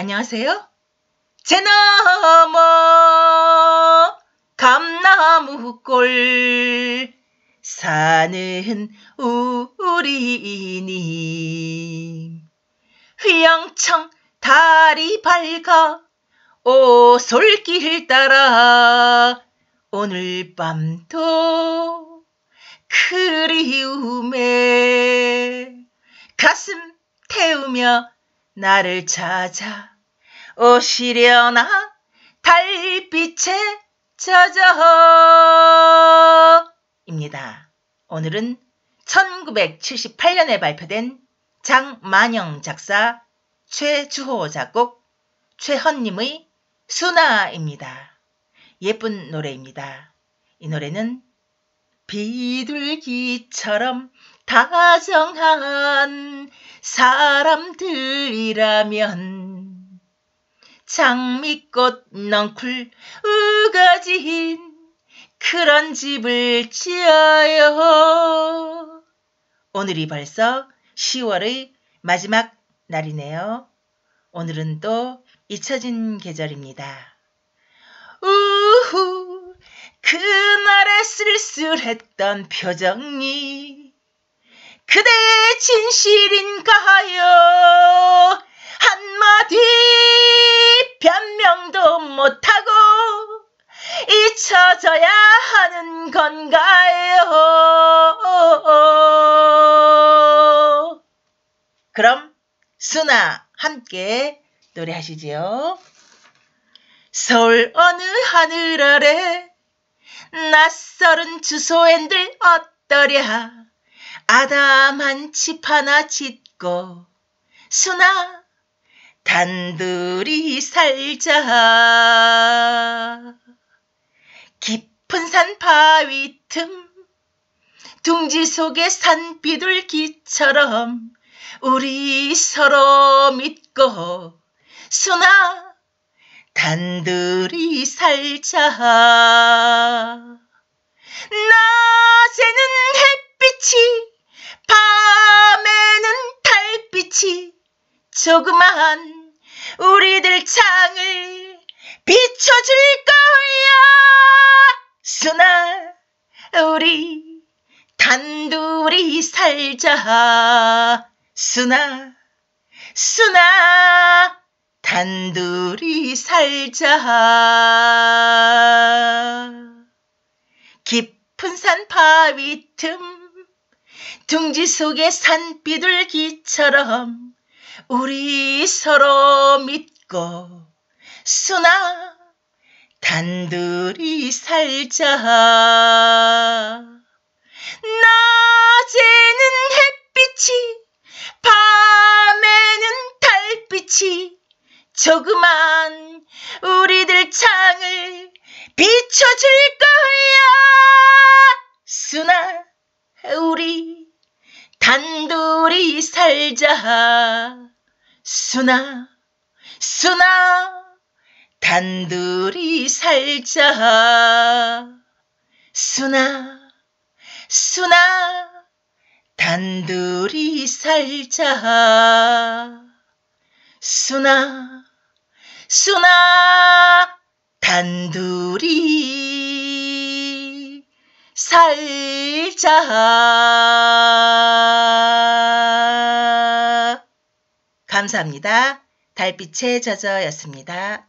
안녕하세요. 제나무 감나무골 사는 우리님 휘영청 달이 밝아 오솔길 따라 오늘 밤도 그리움에 가슴 태우며 나를 찾아 오시려나 달빛에 찾아 오 입니다. 오늘은 1978년에 발표된 장만영 작사, 최주호 작곡, 최헌님의 수나입니다. 예쁜 노래입니다. 이 노래는 비둘기처럼 다정한 사람들이라면 장미꽃 넝쿨 우지인 그런 집을 지어요. 오늘이 벌써 10월의 마지막 날이네요. 오늘은 또 잊혀진 계절입니다. 우후 그날의 쓸쓸했던 표정이 그대의 진실인가요? 한마디 변명도 못하고 잊혀져야 하는 건가요? 그럼 수나 함께 노래하시지요. 서울 어느 하늘 아래 낯설은 주소엔들 어떠랴 아담한 집 하나 짓고 순아 단둘이 살자 깊은 산 바위 틈 둥지 속의 산비둘기처럼 우리 서로 믿고 순아 단둘이 살자 낮에는 햇빛이 밤에는 달빛이 조그마한 우리들 창을 비춰줄 거야 순아 우리 단둘이 살자 순아 순아 단둘이 살자 깊은 산 바위 틈 둥지 속의 산비둘기처럼 우리 서로 믿고 수나 단둘이 살자 낮에는 햇빛이 밤에는 달빛이 조그만 우리들 창을 비춰줄 거야 수나 단둘이 살자 순아 순아 단둘이 살자 순아 순아 단둘이 살자 순아 순아 단둘이 살자 감사합니다. 달빛의 저저였습니다.